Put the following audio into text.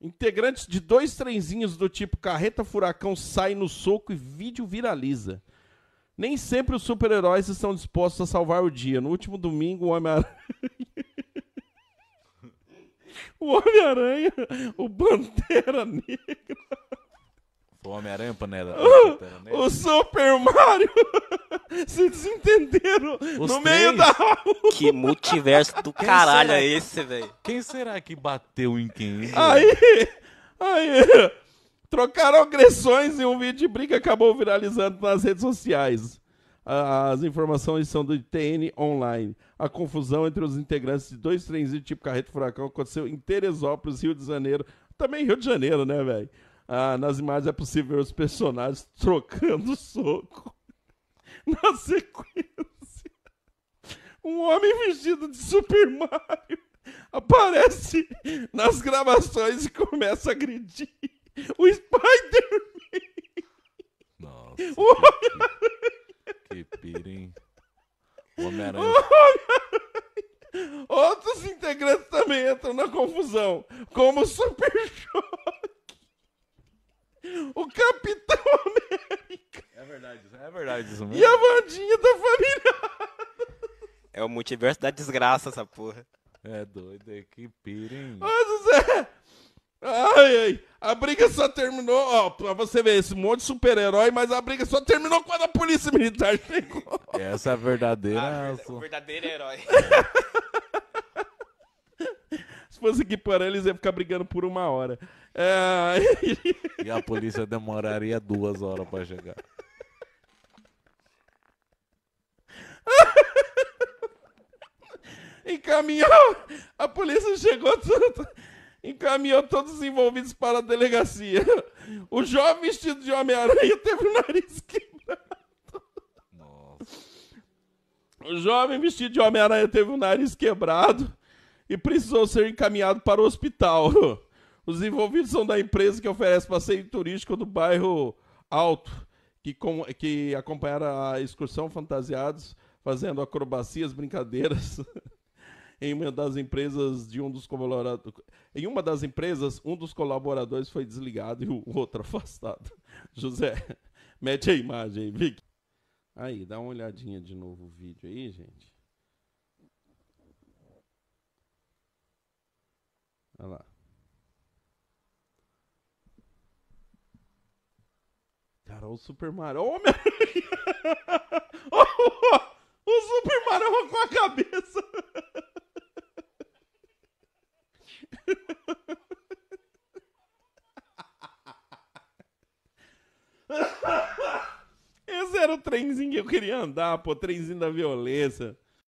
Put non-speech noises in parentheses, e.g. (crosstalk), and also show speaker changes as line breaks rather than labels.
Integrantes de dois trenzinhos do tipo Carreta Furacão saem no soco e vídeo viraliza. Nem sempre os super-heróis estão dispostos a salvar o dia. No último domingo, o Homem-Aranha. (laughs) o Homem-Aranha, o Pantera Negra. O Homem-Aranha, Panela. O, (laughs) o Super Mario se desentenderam Os no três? meio da aula. Que multiverso do quem caralho será? é esse, velho? Quem será que bateu em quem? Aí, aí, trocaram agressões e um vídeo de briga acabou viralizando nas redes sociais. As informações são do TN Online. A confusão entre os integrantes de dois trenzinhos tipo carreta furacão aconteceu em Teresópolis, Rio de Janeiro. Também Rio de Janeiro, né, velho? Ah, nas imagens é possível ver os personagens trocando (laughs) soco. (laughs) Na sequência, um homem vestido de Super Mario aparece nas gravações e começa a agredir o Spider-Man. Nossa. O Que pira, hein? Homem-Aranha. Homem Outros integrantes também entram na confusão, como o Super Choque, o Capitão verdade, é verdade isso mesmo. E a Vandinha da tá família. É o multiverso da desgraça, essa porra. É doido, é que pira, hein? Zé... Ai, ai, a briga só terminou, ó, pra você ver, esse monte de super-herói, mas a briga só terminou quando a polícia militar chegou. Essa é a verdadeira... Ah, O verdadeiro herói. (laughs) Se fosse aqui por eles, ia ficar brigando por uma hora. É... e a polícia demoraria duas horas pra chegar. encaminhou, a polícia chegou, encaminhou todos os envolvidos para a delegacia. O jovem vestido de Homem-Aranha teve o nariz quebrado. Nossa. O jovem vestido de Homem-Aranha teve o nariz quebrado e precisou ser encaminhado para o hospital. Os envolvidos são da empresa que oferece passeio turístico do bairro Alto, que, com, que acompanharam a excursão fantasiados, fazendo acrobacias, brincadeiras em uma das empresas de um dos colaboradores. Em uma das empresas, um dos colaboradores foi desligado e o (laughs) outro afastado. José, (laughs) mete a imagem aí, Vic. Aí, dá uma olhadinha de novo o vídeo aí, gente. Olha lá. Carol Super Mario. Oh, meu... (laughs) (laughs) Esse era o trenzinho que eu queria andar, pô, trenzinho da violência.